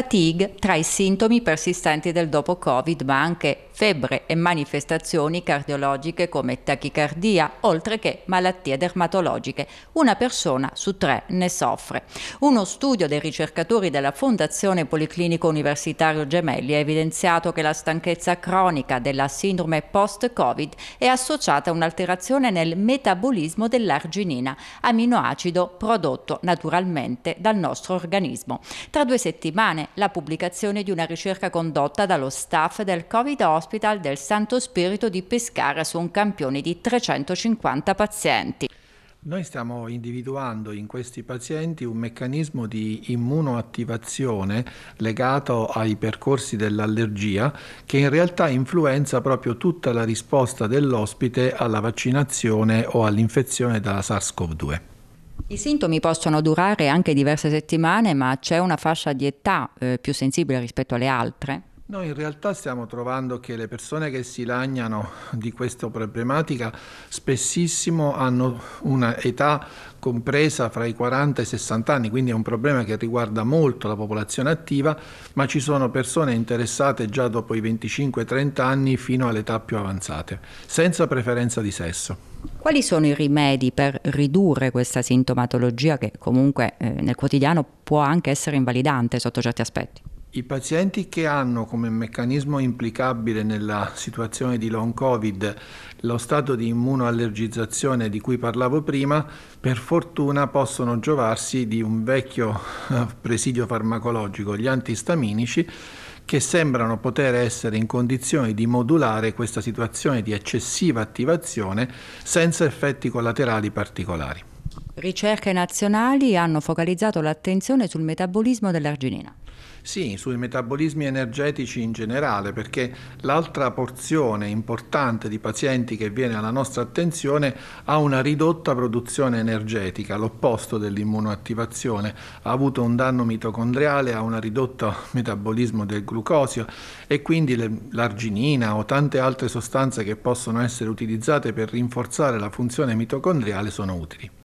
fatigue tra i sintomi persistenti del dopo Covid, ma anche febbre e manifestazioni cardiologiche come tachicardia, oltre che malattie dermatologiche. Una persona su tre ne soffre. Uno studio dei ricercatori della Fondazione Policlinico Universitario Gemelli ha evidenziato che la stanchezza cronica della sindrome post-Covid è associata a un'alterazione nel metabolismo dell'arginina, aminoacido prodotto naturalmente dal nostro organismo. Tra due settimane la pubblicazione di una ricerca condotta dallo staff del Covid Hospital Hospital del Santo Spirito di Pescara su un campione di 350 pazienti. Noi stiamo individuando in questi pazienti un meccanismo di immunoattivazione legato ai percorsi dell'allergia che in realtà influenza proprio tutta la risposta dell'ospite alla vaccinazione o all'infezione da SARS-CoV-2. I sintomi possono durare anche diverse settimane, ma c'è una fascia di età eh, più sensibile rispetto alle altre? Noi in realtà stiamo trovando che le persone che si lagnano di questa problematica spessissimo hanno un'età compresa fra i 40 e i 60 anni, quindi è un problema che riguarda molto la popolazione attiva, ma ci sono persone interessate già dopo i 25-30 anni fino all'età più avanzate, senza preferenza di sesso. Quali sono i rimedi per ridurre questa sintomatologia che comunque eh, nel quotidiano può anche essere invalidante sotto certi aspetti? I pazienti che hanno come meccanismo implicabile nella situazione di long covid lo stato di immunoallergizzazione di cui parlavo prima, per fortuna possono giovarsi di un vecchio eh, presidio farmacologico, gli antistaminici, che sembrano poter essere in condizione di modulare questa situazione di eccessiva attivazione senza effetti collaterali particolari. Ricerche nazionali hanno focalizzato l'attenzione sul metabolismo dell'arginina. Sì, sui metabolismi energetici in generale, perché l'altra porzione importante di pazienti che viene alla nostra attenzione ha una ridotta produzione energetica, l'opposto dell'immunoattivazione, ha avuto un danno mitocondriale, ha un ridotto metabolismo del glucosio e quindi l'arginina o tante altre sostanze che possono essere utilizzate per rinforzare la funzione mitocondriale sono utili.